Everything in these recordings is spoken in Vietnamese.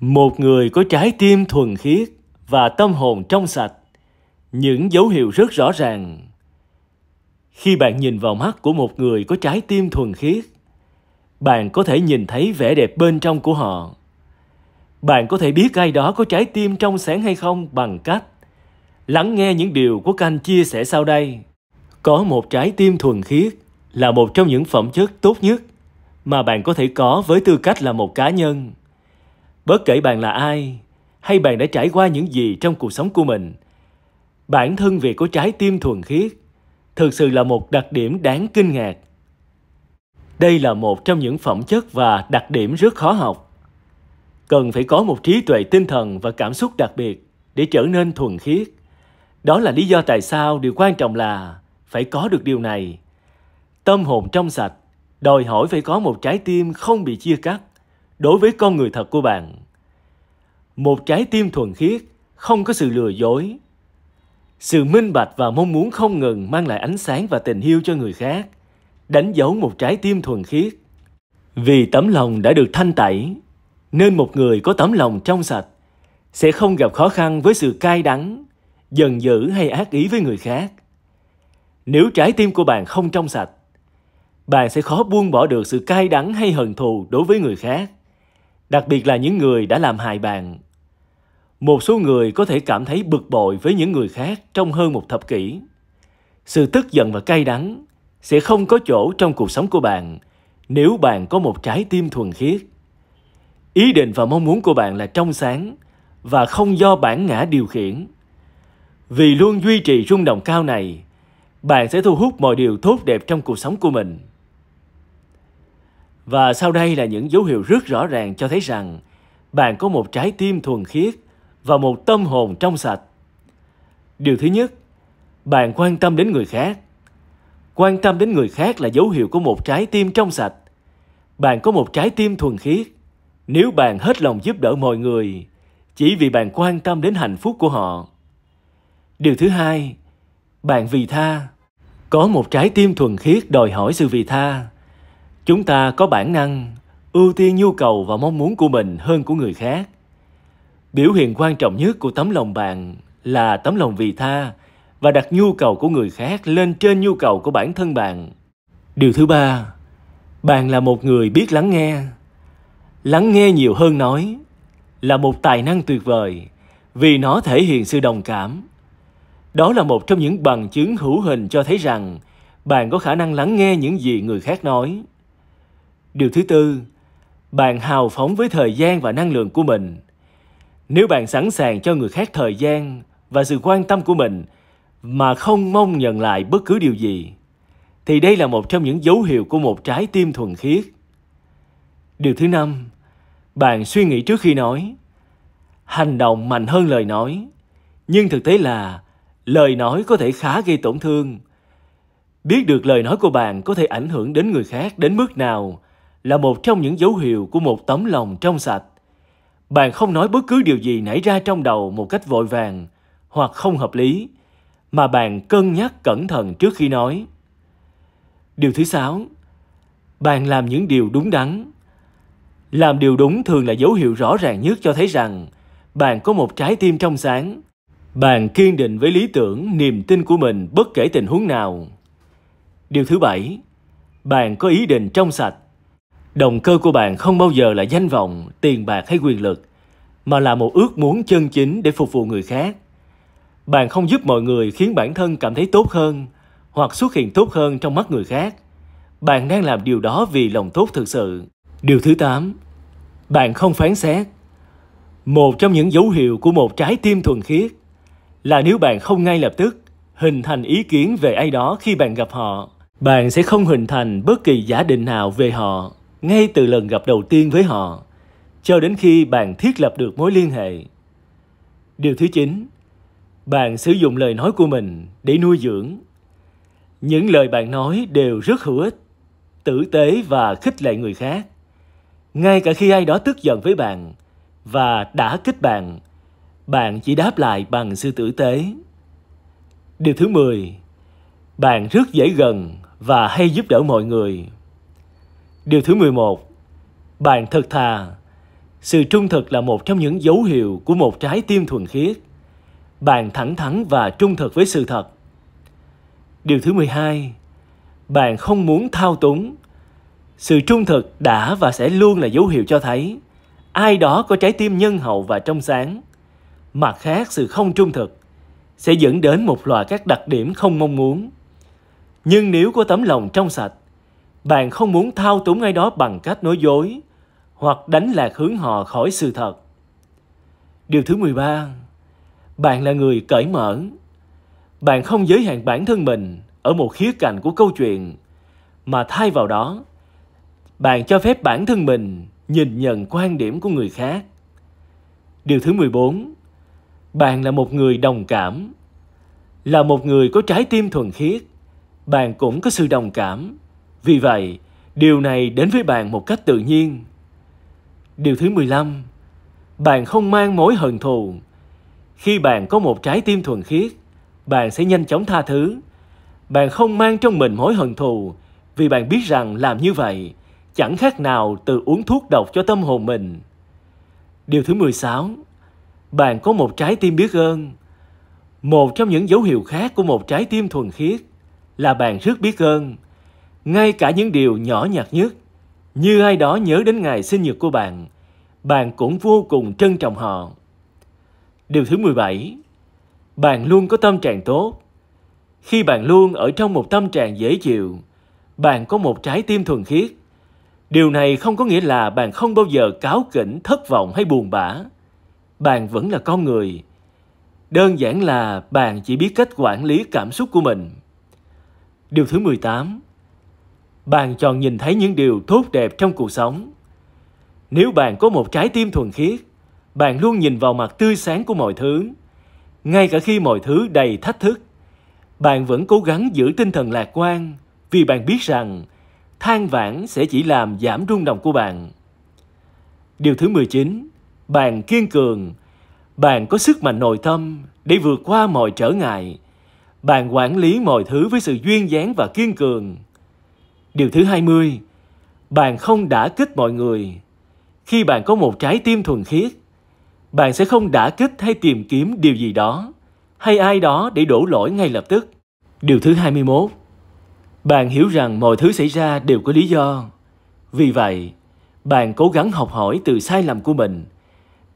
một người có trái tim thuần khiết và tâm hồn trong sạch những dấu hiệu rất rõ ràng khi bạn nhìn vào mắt của một người có trái tim thuần khiết bạn có thể nhìn thấy vẻ đẹp bên trong của họ bạn có thể biết ai đó có trái tim trong sáng hay không bằng cách lắng nghe những điều của canh chia sẻ sau đây có một trái tim thuần khiết là một trong những phẩm chất tốt nhất mà bạn có thể có với tư cách là một cá nhân bất kể bạn là ai hay bạn đã trải qua những gì trong cuộc sống của mình bản thân việc có trái tim thuần khiết thực sự là một đặc điểm đáng kinh ngạc đây là một trong những phẩm chất và đặc điểm rất khó học cần phải có một trí tuệ tinh thần và cảm xúc đặc biệt để trở nên thuần khiết đó là lý do tại sao điều quan trọng là phải có được điều này tâm hồn trong sạch đòi hỏi phải có một trái tim không bị chia cắt đối với con người thật của bạn. Một trái tim thuần khiết, không có sự lừa dối. Sự minh bạch và mong muốn không ngừng mang lại ánh sáng và tình yêu cho người khác, đánh dấu một trái tim thuần khiết. Vì tấm lòng đã được thanh tẩy, nên một người có tấm lòng trong sạch sẽ không gặp khó khăn với sự cay đắng, giận dữ hay ác ý với người khác. Nếu trái tim của bạn không trong sạch, bạn sẽ khó buông bỏ được sự cay đắng hay hận thù đối với người khác đặc biệt là những người đã làm hại bạn. Một số người có thể cảm thấy bực bội với những người khác trong hơn một thập kỷ. Sự tức giận và cay đắng sẽ không có chỗ trong cuộc sống của bạn nếu bạn có một trái tim thuần khiết. Ý định và mong muốn của bạn là trong sáng và không do bản ngã điều khiển. Vì luôn duy trì rung động cao này, bạn sẽ thu hút mọi điều tốt đẹp trong cuộc sống của mình. Và sau đây là những dấu hiệu rất rõ ràng cho thấy rằng bạn có một trái tim thuần khiết và một tâm hồn trong sạch. Điều thứ nhất, bạn quan tâm đến người khác. Quan tâm đến người khác là dấu hiệu của một trái tim trong sạch. Bạn có một trái tim thuần khiết. Nếu bạn hết lòng giúp đỡ mọi người chỉ vì bạn quan tâm đến hạnh phúc của họ. Điều thứ hai, bạn vì tha. Có một trái tim thuần khiết đòi hỏi sự vì tha chúng ta có bản năng ưu tiên nhu cầu và mong muốn của mình hơn của người khác biểu hiện quan trọng nhất của tấm lòng bạn là tấm lòng vị tha và đặt nhu cầu của người khác lên trên nhu cầu của bản thân bạn điều thứ ba bạn là một người biết lắng nghe lắng nghe nhiều hơn nói là một tài năng tuyệt vời vì nó thể hiện sự đồng cảm đó là một trong những bằng chứng hữu hình cho thấy rằng bạn có khả năng lắng nghe những gì người khác nói điều thứ tư bạn hào phóng với thời gian và năng lượng của mình nếu bạn sẵn sàng cho người khác thời gian và sự quan tâm của mình mà không mong nhận lại bất cứ điều gì thì đây là một trong những dấu hiệu của một trái tim thuần khiết điều thứ năm bạn suy nghĩ trước khi nói hành động mạnh hơn lời nói nhưng thực tế là lời nói có thể khá gây tổn thương biết được lời nói của bạn có thể ảnh hưởng đến người khác đến mức nào là một trong những dấu hiệu của một tấm lòng trong sạch. Bạn không nói bất cứ điều gì nảy ra trong đầu một cách vội vàng hoặc không hợp lý, mà bạn cân nhắc cẩn thận trước khi nói. Điều thứ sáu, bạn làm những điều đúng đắn. Làm điều đúng thường là dấu hiệu rõ ràng nhất cho thấy rằng bạn có một trái tim trong sáng. Bạn kiên định với lý tưởng, niềm tin của mình bất kể tình huống nào. Điều thứ bảy, bạn có ý định trong sạch. Động cơ của bạn không bao giờ là danh vọng, tiền bạc hay quyền lực, mà là một ước muốn chân chính để phục vụ người khác. Bạn không giúp mọi người khiến bản thân cảm thấy tốt hơn hoặc xuất hiện tốt hơn trong mắt người khác. Bạn đang làm điều đó vì lòng tốt thực sự. Điều thứ 8. Bạn không phán xét. Một trong những dấu hiệu của một trái tim thuần khiết là nếu bạn không ngay lập tức hình thành ý kiến về ai đó khi bạn gặp họ, bạn sẽ không hình thành bất kỳ giả định nào về họ ngay từ lần gặp đầu tiên với họ, cho đến khi bạn thiết lập được mối liên hệ. Điều thứ chín, bạn sử dụng lời nói của mình để nuôi dưỡng. Những lời bạn nói đều rất hữu ích, tử tế và khích lệ người khác. Ngay cả khi ai đó tức giận với bạn và đã kích bạn, bạn chỉ đáp lại bằng sự tử tế. Điều thứ mười, bạn rất dễ gần và hay giúp đỡ mọi người Điều thứ 11. Bạn thật thà. Sự trung thực là một trong những dấu hiệu của một trái tim thuần khiết. Bạn thẳng thắn và trung thực với sự thật. Điều thứ 12. Bạn không muốn thao túng. Sự trung thực đã và sẽ luôn là dấu hiệu cho thấy ai đó có trái tim nhân hậu và trong sáng. Mặt khác, sự không trung thực sẽ dẫn đến một loạt các đặc điểm không mong muốn. Nhưng nếu có tấm lòng trong sạch, bạn không muốn thao túng ai đó bằng cách nói dối hoặc đánh lạc hướng họ khỏi sự thật. Điều thứ 13. Bạn là người cởi mở. Bạn không giới hạn bản thân mình ở một khía cạnh của câu chuyện mà thay vào đó bạn cho phép bản thân mình nhìn nhận quan điểm của người khác. Điều thứ 14. Bạn là một người đồng cảm. Là một người có trái tim thuần khiết, bạn cũng có sự đồng cảm vì vậy, điều này đến với bạn một cách tự nhiên. Điều thứ 15, bạn không mang mối hận thù. Khi bạn có một trái tim thuần khiết, bạn sẽ nhanh chóng tha thứ. Bạn không mang trong mình mối hận thù vì bạn biết rằng làm như vậy chẳng khác nào tự uống thuốc độc cho tâm hồn mình. Điều thứ 16, bạn có một trái tim biết ơn. Một trong những dấu hiệu khác của một trái tim thuần khiết là bạn rất biết ơn ngay cả những điều nhỏ nhặt nhất, như ai đó nhớ đến ngày sinh nhật của bạn, bạn cũng vô cùng trân trọng họ. Điều thứ 17. Bạn luôn có tâm trạng tốt. Khi bạn luôn ở trong một tâm trạng dễ chịu, bạn có một trái tim thuần khiết. Điều này không có nghĩa là bạn không bao giờ cáo kỉnh, thất vọng hay buồn bã. Bạn vẫn là con người. Đơn giản là bạn chỉ biết cách quản lý cảm xúc của mình. Điều thứ 18 bạn chọn nhìn thấy những điều tốt đẹp trong cuộc sống. Nếu bạn có một trái tim thuần khiết, bạn luôn nhìn vào mặt tươi sáng của mọi thứ. Ngay cả khi mọi thứ đầy thách thức, bạn vẫn cố gắng giữ tinh thần lạc quan vì bạn biết rằng than vãn sẽ chỉ làm giảm rung động của bạn. Điều thứ 19, bạn kiên cường, bạn có sức mạnh nội tâm để vượt qua mọi trở ngại. Bạn quản lý mọi thứ với sự duyên dáng và kiên cường. Điều thứ 20, bạn không đã kích mọi người. Khi bạn có một trái tim thuần khiết, bạn sẽ không đã kích hay tìm kiếm điều gì đó hay ai đó để đổ lỗi ngay lập tức. Điều thứ 21, bạn hiểu rằng mọi thứ xảy ra đều có lý do. Vì vậy, bạn cố gắng học hỏi từ sai lầm của mình.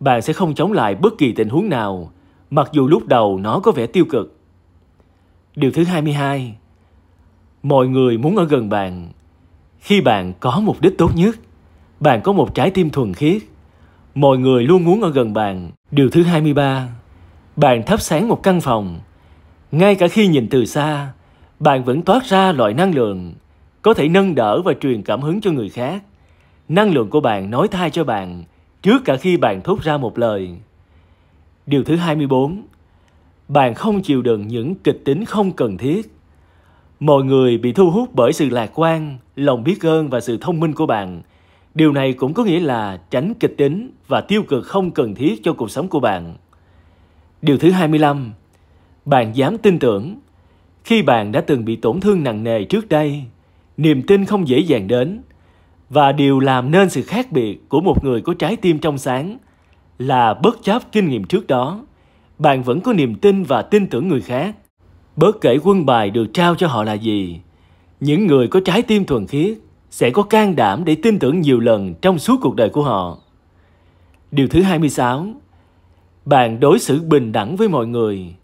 Bạn sẽ không chống lại bất kỳ tình huống nào, mặc dù lúc đầu nó có vẻ tiêu cực. Điều thứ 22, mọi người muốn ở gần bạn khi bạn có mục đích tốt nhất bạn có một trái tim thuần khiết mọi người luôn muốn ở gần bạn điều thứ 23 bạn thắp sáng một căn phòng ngay cả khi nhìn từ xa bạn vẫn toát ra loại năng lượng có thể nâng đỡ và truyền cảm hứng cho người khác năng lượng của bạn nói thay cho bạn trước cả khi bạn thốt ra một lời điều thứ 24 bạn không chịu đựng những kịch tính không cần thiết Mọi người bị thu hút bởi sự lạc quan, lòng biết ơn và sự thông minh của bạn. Điều này cũng có nghĩa là tránh kịch tính và tiêu cực không cần thiết cho cuộc sống của bạn. Điều thứ 25. Bạn dám tin tưởng. Khi bạn đã từng bị tổn thương nặng nề trước đây, niềm tin không dễ dàng đến và điều làm nên sự khác biệt của một người có trái tim trong sáng là bất chấp kinh nghiệm trước đó, bạn vẫn có niềm tin và tin tưởng người khác Bớt kể quân bài được trao cho họ là gì, những người có trái tim thuần khiết sẽ có can đảm để tin tưởng nhiều lần trong suốt cuộc đời của họ. Điều thứ 26. Bạn đối xử bình đẳng với mọi người.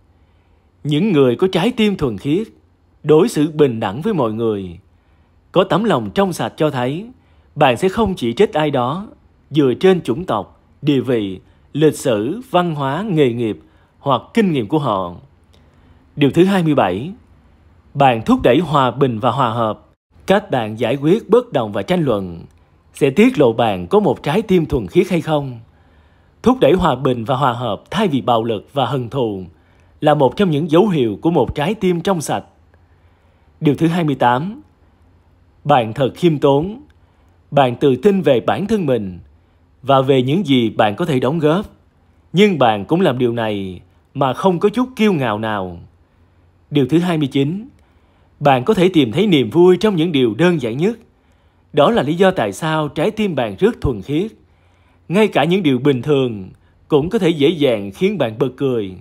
Những người có trái tim thuần khiết đối xử bình đẳng với mọi người. Có tấm lòng trong sạch cho thấy bạn sẽ không chỉ trích ai đó dựa trên chủng tộc, địa vị, lịch sử, văn hóa, nghề nghiệp hoặc kinh nghiệm của họ. Điều thứ 27. Bạn thúc đẩy hòa bình và hòa hợp. Cách bạn giải quyết bất đồng và tranh luận sẽ tiết lộ bạn có một trái tim thuần khiết hay không. Thúc đẩy hòa bình và hòa hợp thay vì bạo lực và hận thù là một trong những dấu hiệu của một trái tim trong sạch. Điều thứ 28. Bạn thật khiêm tốn. Bạn tự tin về bản thân mình và về những gì bạn có thể đóng góp. Nhưng bạn cũng làm điều này mà không có chút kiêu ngạo nào. Điều thứ 29. Bạn có thể tìm thấy niềm vui trong những điều đơn giản nhất. Đó là lý do tại sao trái tim bạn rất thuần khiết. Ngay cả những điều bình thường cũng có thể dễ dàng khiến bạn bật cười.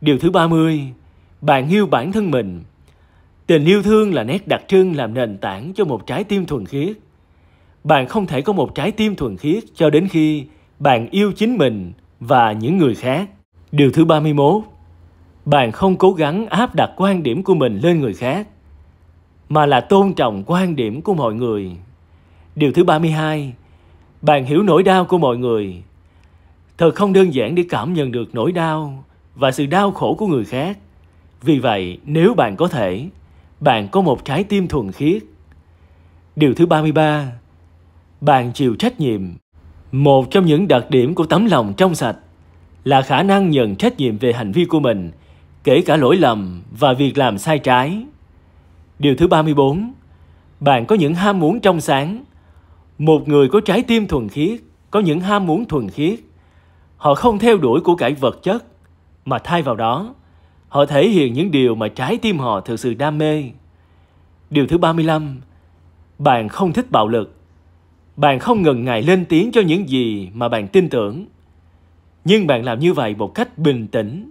Điều thứ 30. Bạn yêu bản thân mình. Tình yêu thương là nét đặc trưng làm nền tảng cho một trái tim thuần khiết. Bạn không thể có một trái tim thuần khiết cho đến khi bạn yêu chính mình và những người khác. Điều thứ 31 bạn không cố gắng áp đặt quan điểm của mình lên người khác mà là tôn trọng quan điểm của mọi người. Điều thứ 32, bạn hiểu nỗi đau của mọi người. Thật không đơn giản để cảm nhận được nỗi đau và sự đau khổ của người khác. Vì vậy, nếu bạn có thể, bạn có một trái tim thuần khiết. Điều thứ 33, bạn chịu trách nhiệm. Một trong những đặc điểm của tấm lòng trong sạch là khả năng nhận trách nhiệm về hành vi của mình – kể cả lỗi lầm và việc làm sai trái. Điều thứ 34, bạn có những ham muốn trong sáng. Một người có trái tim thuần khiết, có những ham muốn thuần khiết. Họ không theo đuổi của cải vật chất, mà thay vào đó, họ thể hiện những điều mà trái tim họ thực sự đam mê. Điều thứ 35, bạn không thích bạo lực. Bạn không ngần ngại lên tiếng cho những gì mà bạn tin tưởng. Nhưng bạn làm như vậy một cách bình tĩnh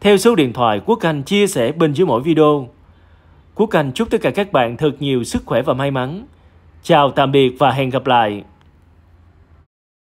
theo số điện thoại Quốc Anh chia sẻ bên dưới mỗi video. Quốc Anh chúc tất cả các bạn thật nhiều sức khỏe và may mắn. Chào tạm biệt và hẹn gặp lại.